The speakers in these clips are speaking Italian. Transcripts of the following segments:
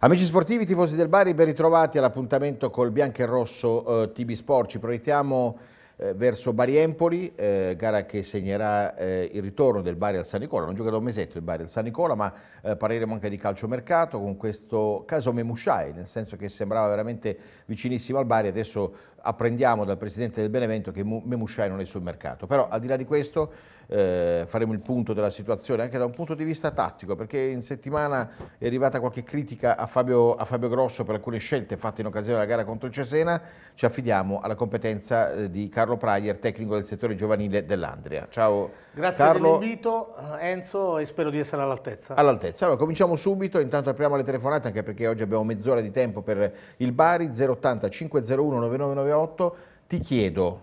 Amici sportivi, tifosi del Bari, ben ritrovati all'appuntamento col bianco e rosso eh, TB Sport. Ci proiettiamo eh, verso Bari-Empoli, eh, gara che segnerà eh, il ritorno del Bari al San Nicola. Non gioca da un mesetto il Bari al San Nicola, ma eh, parleremo anche di calciomercato con questo caso Memusciai, nel senso che sembrava veramente vicinissimo al Bari, adesso apprendiamo dal presidente del Benevento che Memusciai non è sul mercato. Però al di là di questo eh, faremo il punto della situazione anche da un punto di vista tattico, perché in settimana è arrivata qualche critica a Fabio, a Fabio Grosso per alcune scelte fatte in occasione della gara contro il Cesena. Ci affidiamo alla competenza eh, di Carlo Praier, tecnico del settore giovanile dell'Andria. Ciao Grazie Carlo. dell'invito eh, Enzo e spero di essere all'altezza. All'altezza. Allora cominciamo subito, intanto apriamo le telefonate anche perché oggi abbiamo mezz'ora di tempo per il Bari 080 501 999 9,8, ti chiedo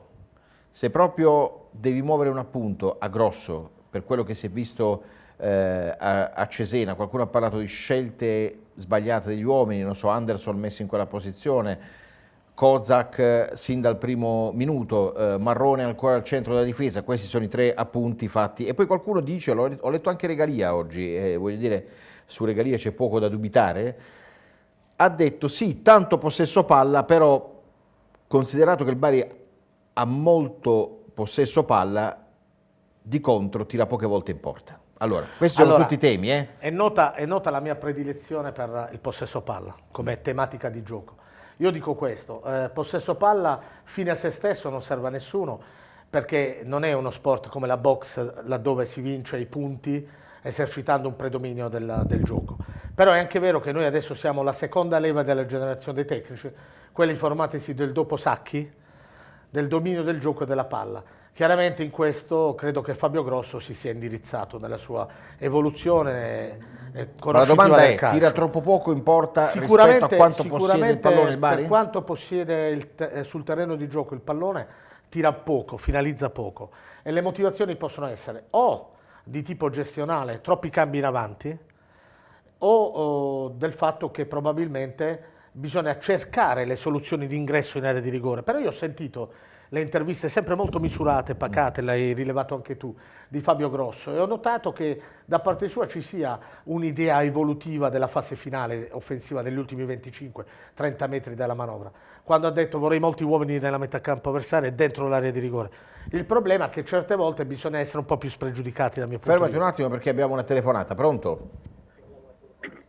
se proprio devi muovere un appunto a grosso per quello che si è visto eh, a, a, Cesena, qualcuno ha parlato di scelte sbagliate degli uomini, non so, Anderson messo in quella posizione, Kozak eh, sin dal primo minuto, eh, Marrone ancora al centro della difesa, questi sono i tre appunti fatti. E poi qualcuno dice, ho letto anche Regalia oggi, eh, voglio dire, su Regalia c'è poco da dubitare, ha detto sì, tanto possesso palla, però considerato che il Bari ha molto possesso palla, di contro tira poche volte in porta. Allora, questi allora, sono tutti i temi. Eh? È, nota, è nota la mia predilezione per il possesso palla come tematica di gioco. Io dico questo, eh, possesso palla fine a se stesso non serve a nessuno perché non è uno sport come la box laddove si vince i punti esercitando un predominio del, del gioco. Però è anche vero che noi adesso siamo la seconda leva della generazione dei tecnici quella informatici del dopo sacchi, del dominio del gioco e della palla. Chiaramente in questo credo che Fabio Grosso si sia indirizzato nella sua evoluzione eh, La domanda è, calcio. tira troppo poco in porta rispetto a quanto possiede il pallone il Bari? Per quanto possiede il eh, sul terreno di gioco il pallone, tira poco, finalizza poco. E le motivazioni possono essere o di tipo gestionale, troppi cambi in avanti, o, o del fatto che probabilmente bisogna cercare le soluzioni di ingresso in area di rigore, però io ho sentito le interviste sempre molto misurate, pacate, l'hai rilevato anche tu, di Fabio Grosso e ho notato che da parte sua ci sia un'idea evolutiva della fase finale offensiva degli ultimi 25-30 metri dalla manovra, quando ha detto vorrei molti uomini nella metà campo avversaria e dentro l'area di rigore. Il problema è che certe volte bisogna essere un po' più spregiudicati dal mio punto Fermati di vista. Fermati un attimo perché abbiamo una telefonata, pronto?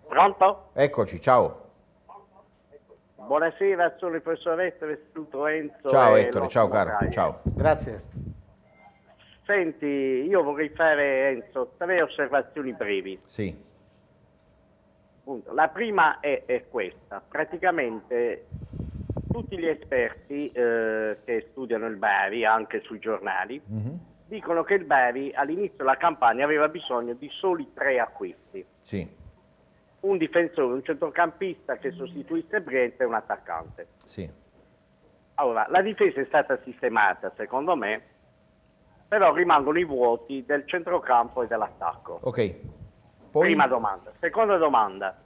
Pronto? Eccoci, ciao. Buonasera, sono il professor Ettore, istituto Enzo. Ciao Ettore, ciao caro, ciao. Grazie. Senti, io vorrei fare, Enzo, tre osservazioni brevi. Sì. La prima è, è questa. Praticamente tutti gli esperti eh, che studiano il Bari, anche sui giornali, mm-hmm. dicono che il Bari all'inizio della campagna aveva bisogno di soli tre acquisti. Sì un difensore, un centrocampista che sostituisse Brent e un attaccante. Sì. Allora, la difesa è stata sistemata, secondo me, però rimangono i vuoti del centrocampo e dell'attacco. Ok. Poi... Prima domanda. Seconda domanda.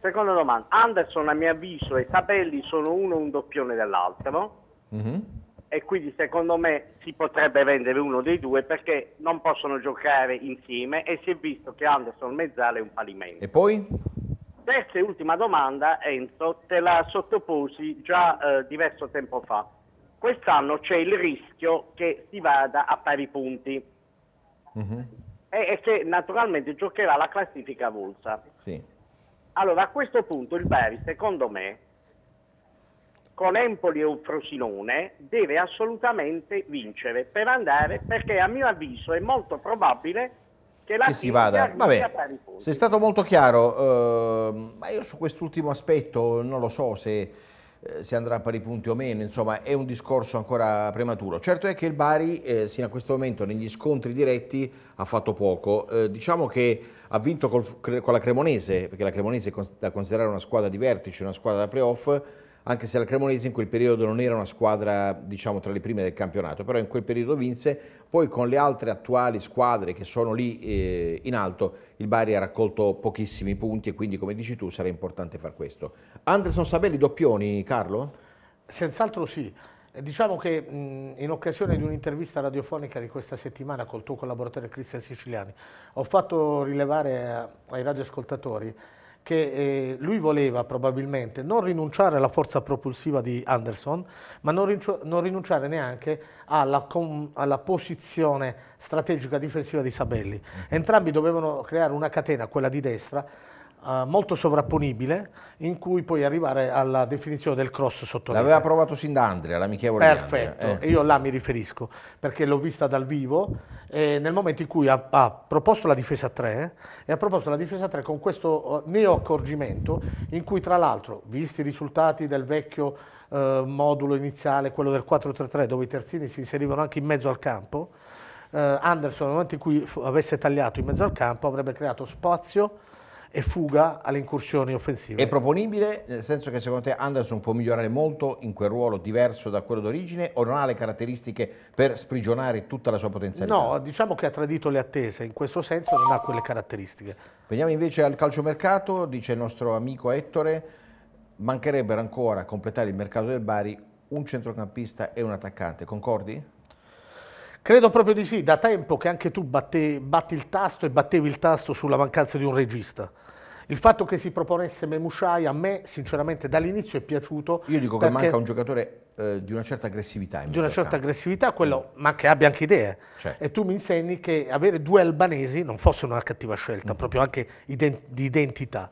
Seconda domanda. Anderson, a mio avviso, e Tabelli sono uno un doppione dell'altro. Mm -hmm e quindi secondo me si potrebbe vendere uno dei due perché non possono giocare insieme e si è visto che Anderson Mezzale è un palimento. E poi? Terza e ultima domanda, Enzo, te la sottoposi già eh, diverso tempo fa. Quest'anno c'è il rischio che si vada a pari punti mm-hmm. e, e, che naturalmente giocherà la classifica avulsa. Sì. Allora a questo punto il Bari, secondo me, con Empoli e Frosinone deve assolutamente vincere per andare perché a mio avviso è molto probabile che la che si vada. Vabbè, sei stato molto chiaro, eh, ma io su quest'ultimo aspetto non lo so se eh, si andrà a pari punti o meno, insomma è un discorso ancora prematuro. Certo è che il Bari eh, sino a questo momento negli scontri diretti ha fatto poco, eh, diciamo che ha vinto col, con la Cremonese, perché la Cremonese è da considerare una squadra di vertice, una squadra da playoff, anche se la Cremonese in quel periodo non era una squadra diciamo, tra le prime del campionato, però in quel periodo vinse, poi con le altre attuali squadre che sono lì eh, in alto il Bari ha raccolto pochissimi punti e quindi come dici tu sarà importante far questo. Anderson Sabelli doppioni Carlo? Senz'altro sì. Eh, diciamo che mh, in occasione di un'intervista radiofonica di questa settimana col tuo collaboratore Cristian Siciliani ho fatto rilevare eh, ai radioascoltatori che eh, lui voleva probabilmente non rinunciare alla forza propulsiva di Anderson, ma non, rincio- non rinunciare neanche alla, com- alla, posizione strategica difensiva di Sabelli. Mm-hmm. Entrambi dovevano creare una catena, quella di destra, eh, molto sovrapponibile in cui puoi arrivare alla definizione del cross sotto L'aveva provato sin da Andrea, l'amichevole Perfetto, eh. io là mi riferisco perché l'ho vista dal vivo eh, nel momento in cui ha, ha, proposto la difesa 3 e ha proposto la difesa 3 con questo eh, neo accorgimento in cui tra l'altro, visti i risultati del vecchio eh, modulo iniziale, quello del 4-3-3 dove i terzini si inserivano anche in mezzo al campo, Anderson nel momento in cui avesse tagliato in mezzo al campo avrebbe creato spazio e fuga alle incursioni offensive. È proponibile nel senso che secondo te Anderson può migliorare molto in quel ruolo diverso da quello d'origine o non ha le caratteristiche per sprigionare tutta la sua potenzialità? No, diciamo che ha tradito le attese, in questo senso non ha quelle caratteristiche. Veniamo invece al calciomercato, dice il nostro amico Ettore, mancherebbero ancora a completare il mercato del Bari un centrocampista e un attaccante, concordi? Credo proprio di sì, da tempo che anche tu batte, batti il tasto e battevi il tasto sulla mancanza di un regista. Il fatto che si proponesse Memushai a me sinceramente dall'inizio è piaciuto. Io dico che manca un giocatore eh, di una certa aggressività. Di una certa campo. aggressività, quello, mm. ma che abbia anche idee. Cioè. E tu mi insegni che avere due albanesi non fosse una cattiva scelta, mm. proprio anche ident di identità.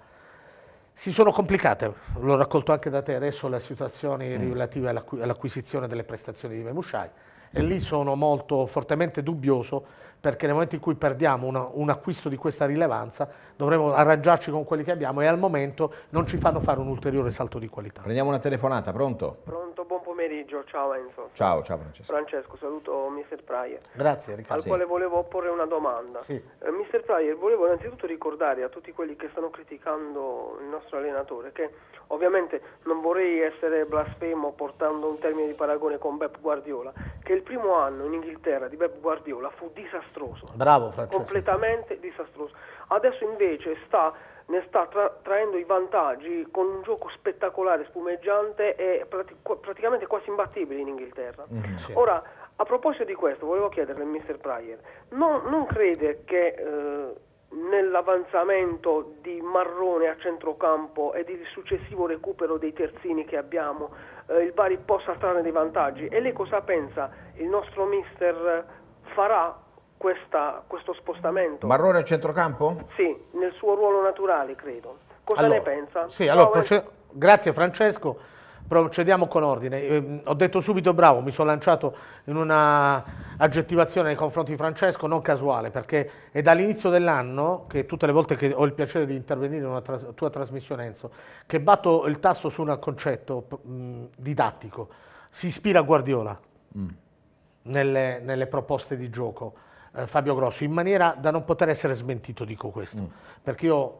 Si sono complicate, l'ho raccolto anche da te adesso, le situazioni mm. relative all'acquisizione delle prestazioni di Memushai e lì sono molto fortemente dubbioso perché nel momento in cui perdiamo una, un acquisto di questa rilevanza dovremo arrangiarci con quelli che abbiamo e al momento non ci fanno fare un ulteriore salto di qualità. Prendiamo una telefonata, pronto? Pronto, buon pomeriggio, ciao Enzo. Ciao, ciao Francesco. Francesco, saluto Mr. Pryor. Grazie Riccardo. Al sì. quale volevo porre una domanda. Sì. Eh, Mr. Pryor, volevo innanzitutto ricordare a tutti quelli che stanno criticando il nostro allenatore che ovviamente non vorrei essere blasfemo portando un termine di paragone con Pep Guardiola, che il primo anno in Inghilterra di Pep Guardiola fu disastroso disastroso. Bravo Francesco. Completamente disastroso. Adesso invece sta, ne sta tra, traendo i vantaggi con un gioco spettacolare, spumeggiante e prati, praticamente quasi imbattibile in Inghilterra. Mm, sì. Ora, a proposito di questo, volevo chiederle al mister Pryor, non, non, crede che... Eh, nell'avanzamento di Marrone a centrocampo e il successivo recupero dei terzini che abbiamo, eh, il Bari possa trarne dei vantaggi. E lei cosa pensa? Il nostro mister farà questa, questo spostamento. Marrone a centrocampo? Sì, nel suo ruolo naturale, credo. Cosa allora, ne pensa? Sì, allora, proce... grazie Francesco. Procediamo con ordine. Eh, ho detto subito bravo, mi sono lanciato in una aggettivazione nei confronti di Francesco non casuale, perché è dall'inizio dell'anno che tutte le volte che ho il piacere di intervenire in una tras tua trasmissione, Enzo, che batto il tasto su un concetto mh, didattico. Si ispira a Guardiola mm. nelle, nelle proposte di gioco eh, Fabio Grosso, in maniera da non poter essere smentito, dico questo, mm. perché io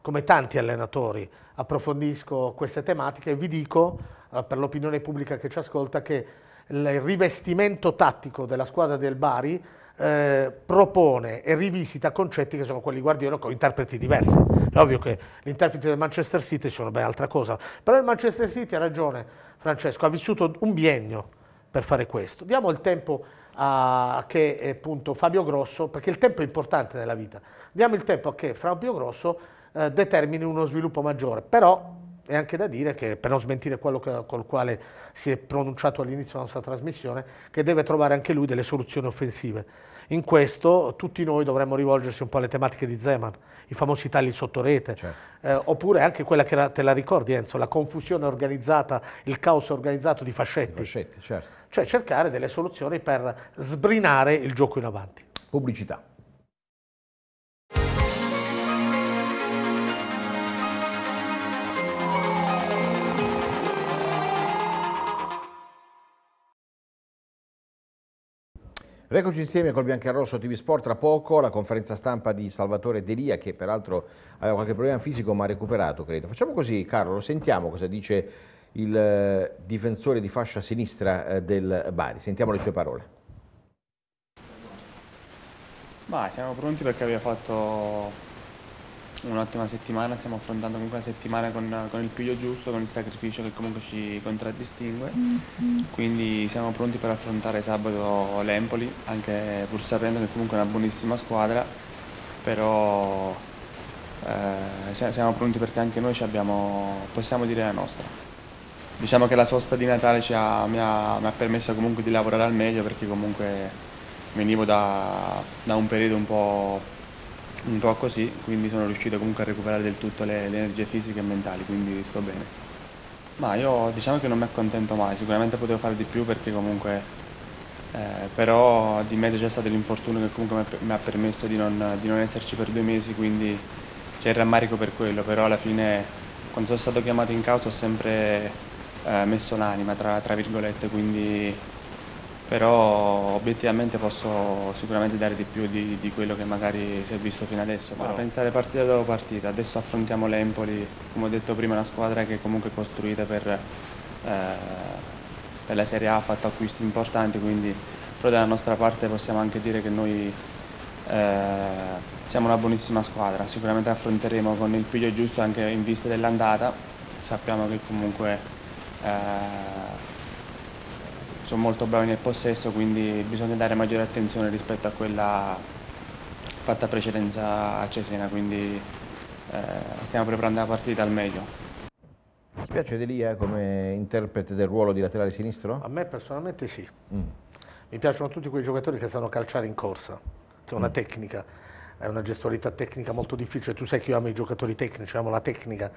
come tanti allenatori approfondisco queste tematiche e vi dico eh, per l'opinione pubblica che ci ascolta che il rivestimento tattico della squadra del Bari eh, propone e rivisita concetti che sono quelli guardiano con interpreti diversi. È ovvio che gli interpreti del Manchester City sono ben altra cosa, però il Manchester City ha ragione Francesco, ha vissuto un biennio per fare questo. Diamo il tempo a, che è eh, appunto Fabio Grosso, perché il tempo è importante nella vita, diamo il tempo a che Fabio Grosso eh, determini uno sviluppo maggiore, però è anche da dire che, per non smentire quello che, col quale si è pronunciato all'inizio della nostra trasmissione, che deve trovare anche lui delle soluzioni offensive in questo tutti noi dovremmo rivolgersi un po' alle tematiche di Zeman, i famosi tagli sotto rete, certo. eh, oppure anche quella che era, te la ricordi Enzo, la confusione organizzata, il caos organizzato di Fascetti. Di fascetti certo. Cioè cercare delle soluzioni per sbrinare il gioco in avanti. Pubblicità. Regoci insieme col Biancarosso TV Sport tra poco la conferenza stampa di Salvatore Delia che peraltro aveva qualche problema fisico ma ha recuperato credo. Facciamo così Carlo, sentiamo cosa dice il eh, difensore di fascia sinistra eh, del Bari, sentiamo le sue parole. Ma siamo pronti perché abbiamo fatto un'ottima settimana, stiamo affrontando comunque la settimana con, con, il piglio giusto, con il sacrificio che comunque ci contraddistingue, mm-hmm. quindi siamo pronti per affrontare sabato l'Empoli, anche pur sapendo che comunque è una buonissima squadra, però eh, siamo pronti perché anche noi abbiamo, possiamo dire la nostra. Diciamo che la sosta di Natale ha, mi, ha, mi, ha, permesso comunque di lavorare al meglio perché comunque venivo da, da un periodo un po' un po' così, quindi sono riuscito comunque a recuperare del tutto le, le energie fisiche e mentali, quindi sto bene. Ma io diciamo che non mi accontento mai, sicuramente potevo fare di più perché comunque, eh, però di mezzo c'è stato l'infortunio che comunque mi ha permesso di non, di non esserci per due mesi, quindi c'è il rammarico per quello, però alla fine quando sono stato chiamato in causa ho sempre eh, messo l'anima, tra, tra virgolette, quindi però obiettivamente posso sicuramente dare di più di, di quello che magari si è visto fino adesso. Wow. Pensare partita dopo partita, adesso affrontiamo l'Empoli, come ho detto prima, una squadra che comunque è costruita per, eh, per la Serie A, ha fatto acquisti importanti, quindi però dalla nostra parte possiamo anche dire che noi eh, siamo una buonissima squadra, sicuramente affronteremo con il piglio giusto anche in vista dell'andata, sappiamo che comunque... Eh, sono molto bravi nel possesso, quindi bisogna dare maggiore attenzione rispetto a quella fatta precedenza a Cesena, quindi eh, stiamo preparando la partita al meglio. Ti piace Delia come interprete del ruolo di laterale sinistro? A me personalmente sì. Mm. Mi piacciono tutti quei giocatori che sanno calciare in corsa, che è una mm. tecnica è una gestualità tecnica molto difficile, tu sai che io amo i giocatori tecnici, amo la tecnica,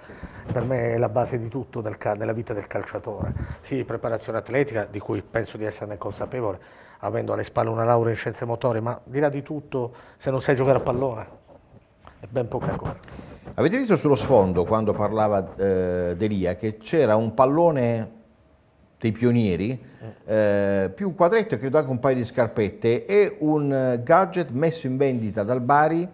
per me è la base di tutto del della vita del calciatore, sì preparazione atletica di cui penso di esserne consapevole, avendo alle spalle una laurea in scienze motorie, ma di là di tutto se non sai giocare a pallone è ben poca cosa. Avete visto sullo sfondo quando parlava eh, Delia che c'era un pallone dei pionieri, eh. eh, più un quadretto e credo anche un paio di scarpette e un eh, gadget messo in vendita dal Bari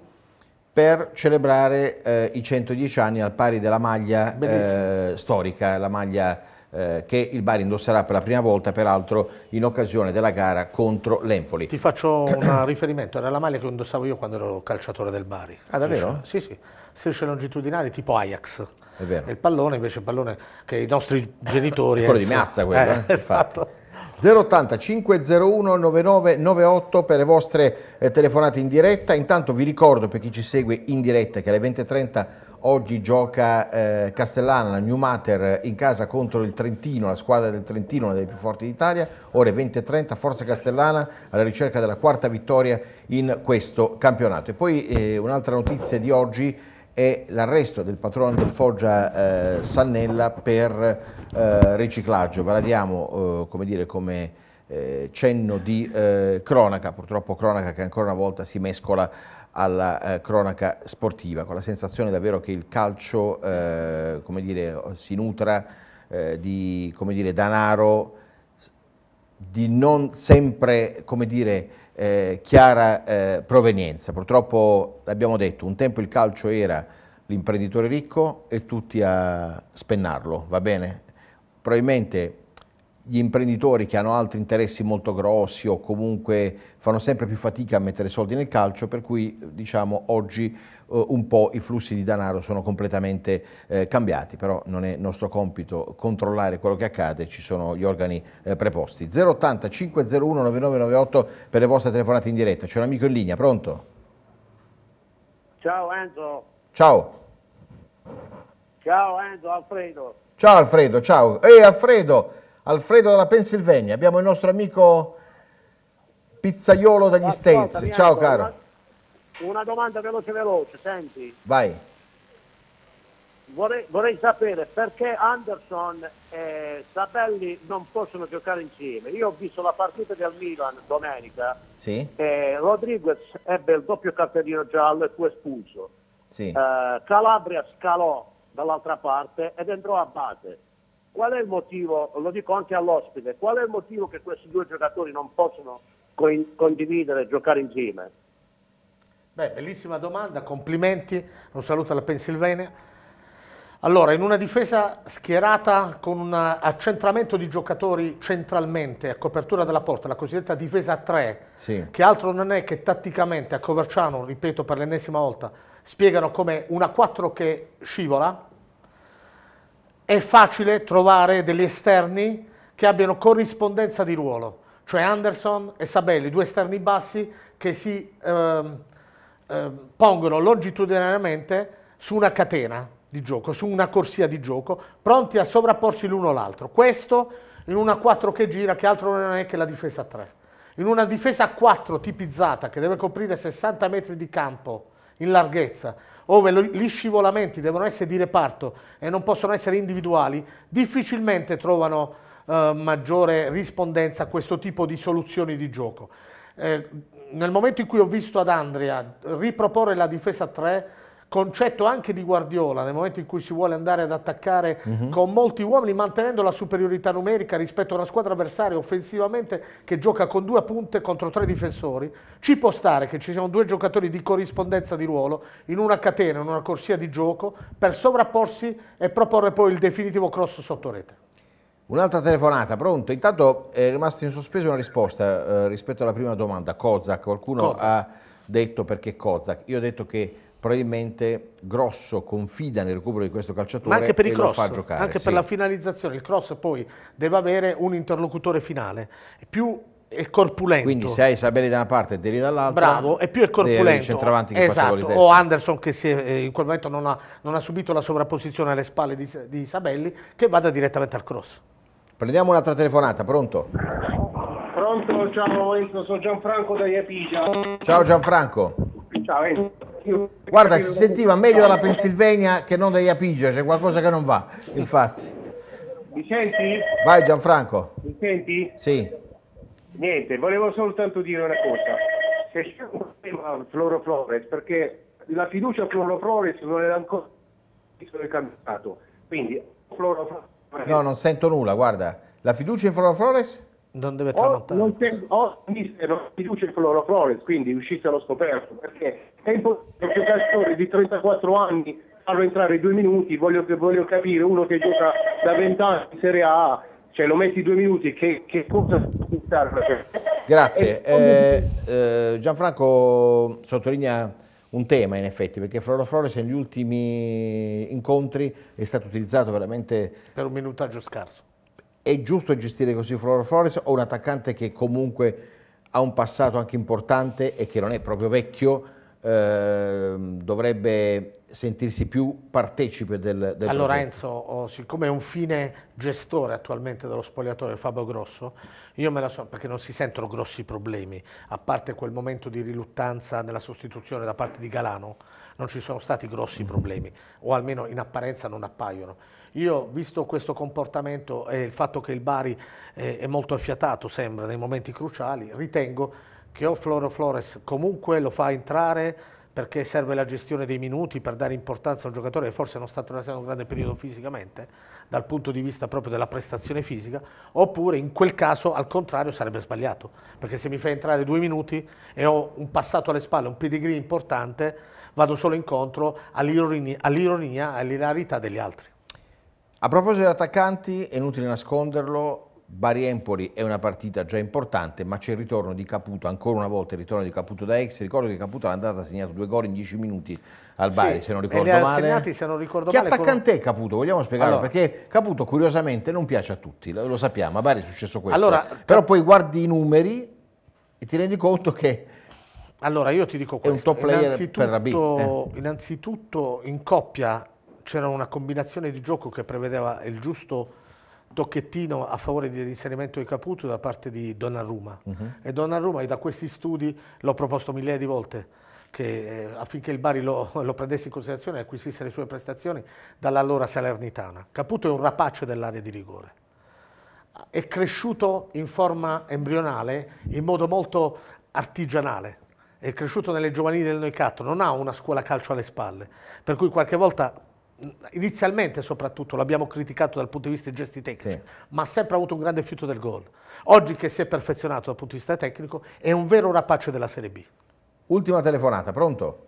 per celebrare eh, i 110 anni al pari della maglia eh, storica, la maglia eh, che il Bari indosserà per la prima volta, peraltro in occasione della gara contro l'Empoli. Ti faccio un riferimento, era la maglia che indossavo io quando ero calciatore del Bari. Ah davvero? Sì, sì, strisce longitudinali tipo Ajax. E il pallone invece il pallone che i nostri genitori... Quello eh, di Mazza quello, eh, eh, esatto. 080 501 9998 per le vostre eh, telefonate in diretta. Intanto vi ricordo per chi ci segue in diretta che alle 20.30 oggi gioca eh, Castellana, la New Mater eh, in casa contro il Trentino, la squadra del Trentino, una delle più forti d'Italia, ore 20.30 Forza Castellana alla ricerca della quarta vittoria in questo campionato. E poi eh, un'altra notizia di oggi è l'arresto del patrono del Foggia eh, Sannella per eh, riciclaggio. Ve la diamo eh, come, dire, come eh, cenno di eh, cronaca, purtroppo cronaca che ancora una volta si mescola alla eh, cronaca sportiva, con la sensazione davvero che il calcio dire, si nutra di dire, danaro, di non sempre... Come dire, eh, chiara eh, provenienza. Purtroppo, abbiamo detto, un tempo il calcio era l'imprenditore ricco e tutti a spennarlo, va bene? Probabilmente gli imprenditori che hanno altri interessi molto grossi o comunque fanno sempre più fatica a mettere soldi nel calcio, per cui diciamo oggi eh, un po' i flussi di denaro sono completamente eh, cambiati, però non è nostro compito controllare quello che accade, ci sono gli organi eh, preposti. 080 501 9998 per le vostre telefonate in diretta, c'è un amico in linea, pronto? Ciao Enzo. Ciao. Ciao Enzo, Alfredo. Ciao Alfredo, ciao. Ehi Alfredo, Alfredo dalla Pennsylvania, abbiamo il nostro amico pizzaiolo dagli Ascolta, States. Ciao caro. Una, domanda veloce veloce, senti. Vai. Vorrei, vorrei sapere perché Anderson e Sabelli non possono giocare insieme. Io ho visto la partita del Milan domenica. Sì. E Rodriguez ebbe il doppio cartellino giallo e fu espulso. Sì. Uh, Calabria scalò dall'altra parte ed entrò a base Qual è il motivo, lo dico anche all'ospite, qual è il motivo che questi due giocatori non possono condividere e giocare insieme? Beh, bellissima domanda, complimenti, un saluto alla Pennsylvania. Allora, in una difesa schierata con un accentramento di giocatori centralmente a copertura della porta, la cosiddetta difesa 3, sì. che altro non è che tatticamente a Coverciano, ripeto per l'ennesima volta, spiegano come una 4 che scivola, è facile trovare degli esterni che abbiano corrispondenza di ruolo, cioè Anderson e Sabelli, due esterni bassi che si eh, eh, pongono longitudinariamente su una catena di gioco, su una corsia di gioco, pronti a sovrapporsi l'uno all'altro. Questo in una 4 che gira, che altro non è che la difesa 3. In una difesa 4 tipizzata, che deve coprire 60 metri di campo in larghezza, ove gli scivolamenti devono essere di reparto e non possono essere individuali, difficilmente trovano eh, maggiore rispondenza a questo tipo di soluzioni di gioco. Eh, nel momento in cui ho visto ad Andrea riproporre la difesa a 3, concetto anche di Guardiola nel momento in cui si vuole andare ad attaccare uh mhm. -huh. con molti uomini mantenendo la superiorità numerica rispetto a una squadra avversaria offensivamente che gioca con due punte contro tre difensori ci può stare che ci siano due giocatori di corrispondenza di ruolo in una catena, in una corsia di gioco per sovrapporsi e proporre poi il definitivo cross sotto rete Un'altra telefonata, pronto? Intanto è rimasta in sospeso una risposta eh, rispetto alla prima domanda, Kozak, qualcuno Kozak. ha detto perché Kozak, io ho detto che probabilmente Grosso confida nel recupero di questo calciatore Ma anche per i cross, Anche sì. per la finalizzazione, il cross poi deve avere un interlocutore finale, più è corpulento. Quindi se hai Sabelli da una parte e Deli dall'altra. Bravo, e più è corpulento. esatto, o Anderson che è, eh, in quel momento non ha, non ha, subito la sovrapposizione alle spalle di, di Sabelli, che vada direttamente al cross. Prendiamo un'altra telefonata, pronto? Pronto, ciao Enzo, sono Gianfranco da Iepigia. Ciao Gianfranco. Ciao Enzo. Guarda, si sentiva meglio dalla Pennsylvania che non dagli Apigia, c'è qualcosa che non va, infatti. Mi senti? Vai Gianfranco. Mi senti? Sì. Niente, volevo soltanto dire una cosa. Se c'è un tema Floro Flores, perché la fiducia Floro Flores non è ancora visto nel Quindi Floro Flores... No, non sento nulla, guarda. La fiducia in Floro Flores? Non deve oh, tramontare. O, non o oh, mister, non riduce il cloroflores, quindi uscite allo scoperto, perché è impossibile un giocatore di 34 anni farlo entrare due minuti, voglio, voglio capire, uno che gioca da 20 anni in Serie A, cioè lo metti due minuti, che, che cosa serve? Cioè, Grazie. Eh, eh, Gianfranco sottolinea un tema in effetti, perché Floro Flores negli ultimi incontri è stato utilizzato veramente... Per un minutaggio scarso è giusto gestire così Floro Flores o un attaccante che comunque ha un passato anche importante e che non è proprio vecchio Ehm, dovrebbe sentirsi più partecipe del, del allora progetto. Enzo, oh, siccome è un fine gestore attualmente dello spogliatoio Fabio Grosso, io me la so perché non si sentono grossi problemi, a parte quel momento di riluttanza nella sostituzione da parte di Galano, non ci sono stati grossi mm. problemi, o almeno in apparenza non appaiono. Io, visto questo comportamento e il fatto che il Bari è, eh, è molto affiatato, sembra, nei momenti cruciali, ritengo che o Floro Flores comunque lo fa entrare perché serve la gestione dei minuti per dare importanza a un giocatore che forse non sta attraversando un grande periodo fisicamente, dal punto di vista proprio della prestazione fisica, oppure in quel caso al contrario sarebbe sbagliato, perché se mi fai entrare due minuti e ho un passato alle spalle, un pedigree importante, vado solo incontro all'ironia, all'ironia all'ilarità degli altri. A proposito di attaccanti, è inutile nasconderlo, Bari-Empoli è una partita già importante, ma c'è il ritorno di Caputo, ancora una volta il ritorno di Caputo da ex. Ricordo che Caputo all'andata ha segnato due gol in dieci minuti al Bari, sì, se non ricordo male. Segnati, se non ricordo Chi male, attaccante con... è Caputo? Vogliamo spiegarlo? Allora. Perché Caputo curiosamente non piace a tutti, lo, lo sappiamo, a Bari è successo questo. Allora, Però poi guardi i numeri e ti rendi conto che... Allora io ti dico questo, è un top player per la B. Eh. Innanzitutto in coppia c'era una combinazione di gioco che prevedeva il giusto tocchettino a favore dell'inserimento di Caputo da parte di Donnarumma. Uh mhm. -huh. E Donnarumma, io da questi studi l'ho proposto migliaia di volte, che, eh, affinché il Bari lo, lo, prendesse in considerazione e acquisisse le sue prestazioni dall'allora Salernitana. Caputo è un rapace dell'area di rigore. È cresciuto in forma embrionale, in modo molto artigianale. È cresciuto nelle giovanili del Noicato, non ha una scuola calcio alle spalle, per cui qualche volta inizialmente soprattutto l'abbiamo criticato dal punto di vista dei gesti tecnici, sì. ma ha sempre avuto un grande fiuto del gol. Oggi che si è perfezionato dal punto di vista tecnico è un vero rapace della Serie B. Ultima telefonata, pronto?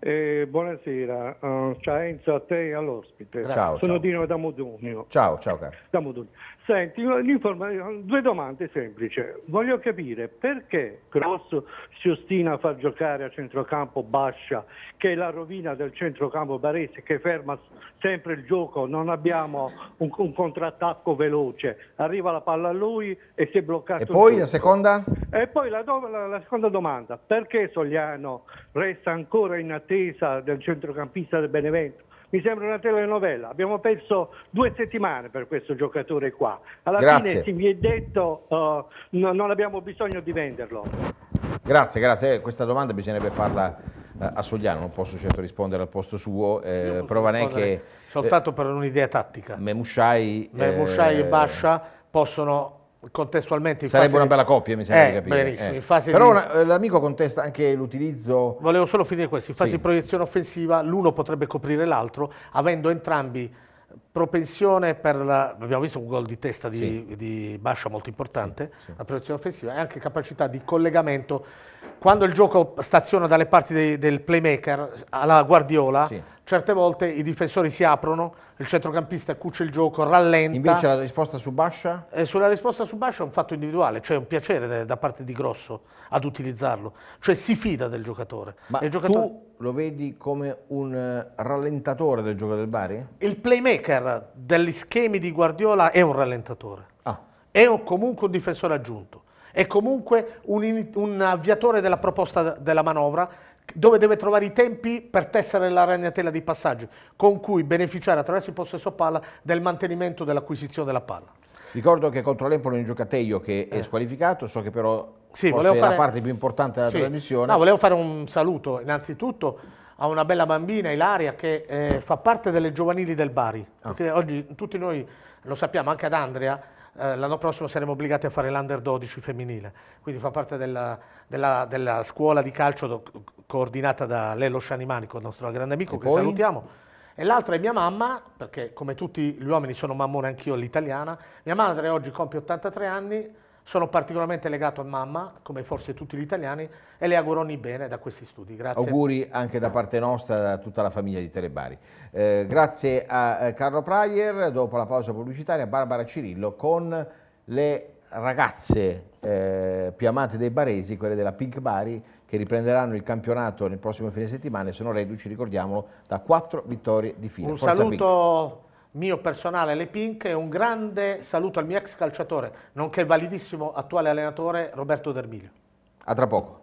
Eh, buonasera, uh, eh, ciao Enzo a te e all'ospite. Ciao, Sono ciao. Dino da Modugno. Ciao, ciao caro. Da Modugno. Senti, due domande semplici. Voglio capire perché Cross si ostina a far giocare a centrocampo Bascia, che è la rovina del centrocampo barese, che ferma sempre il gioco, non abbiamo un, un contrattacco veloce. Arriva la palla a lui e si è bloccato. E poi la seconda? E poi la, do- la, la seconda domanda, perché Sogliano resta ancora in attesa del centrocampista del Benevento? mi sembra una telenovela. Abbiamo perso due settimane per questo giocatore qua. Alla grazie. fine si mi è detto uh, no, non abbiamo bisogno di venderlo. Grazie, grazie. Eh, questa domanda bisognerebbe farla uh, a Sogliano, non posso certo rispondere al posto suo. Eh, prova neanche che... Soltanto eh, per un'idea tattica. Memushai, Memushai eh, e Bascia possono contestualmente sarebbe fase... una bella coppia mi sembra eh, di capire benissimo, eh. fase però di... Eh, l'amico contesta anche l'utilizzo volevo solo finire questo in fase sì. di proiezione offensiva l'uno potrebbe coprire l'altro avendo entrambi propensione per la... abbiamo visto un gol di testa di, sì. di Bascia molto importante sì, la proiezione offensiva e anche capacità di collegamento quando il gioco staziona dalle parti dei, del playmaker alla Guardiola certe volte i difensori si aprono, il centrocampista cuce il gioco, rallenta. Invece la risposta su Bascia? Eh, sulla risposta su Bascia è un fatto individuale, cioè è un piacere da parte di Grosso ad utilizzarlo, cioè si fida del giocatore. Ma il giocatore... tu lo vedi come un eh, rallentatore del gioco del Bari? Il playmaker degli schemi di Guardiola è un rallentatore, ah. è comunque un difensore aggiunto, è comunque un, un avviatore della proposta della manovra dove deve trovare i tempi per tessere la ragnatela di passaggio, con cui beneficiare attraverso il possesso palla del mantenimento dell'acquisizione della palla. Ricordo che contro l'Empoli è un giocateglio che eh. è squalificato, so che però sì, fare... è la parte più importante della sì. trasmissione. No, volevo fare un saluto innanzitutto a una bella bambina, Ilaria, che eh, fa parte delle giovanili del Bari, ah. perché oggi tutti noi lo sappiamo, anche ad Andrea, eh, l'anno prossimo saremo obbligati a fare l'Under 12 femminile, quindi fa parte della, della, della scuola di calcio do, coordinata da Lello Scianimanico, il nostro grande amico, e che poi? salutiamo. E l'altra è mia mamma, perché come tutti gli uomini sono mammone anch'io all'italiana, mia madre oggi compie 83 anni, sono particolarmente legato a mamma, come forse tutti gli italiani, e le auguro ogni bene da questi studi. Grazie. Auguri anche da parte nostra, da tutta la famiglia di Telebari. Eh, grazie a eh, Carlo Praier, dopo la pausa pubblicitaria, Barbara Cirillo con le ragazze eh, più amate dei baresi, quelle della Pink Bari, che riprenderanno il campionato nel prossimo fine settimana e sono reduci, ricordiamolo, da quattro vittorie di fila. Un Forza saluto Pink mio personale alle Pink e un grande saluto al mio ex calciatore, nonché validissimo attuale allenatore Roberto Dermiglio. A tra poco.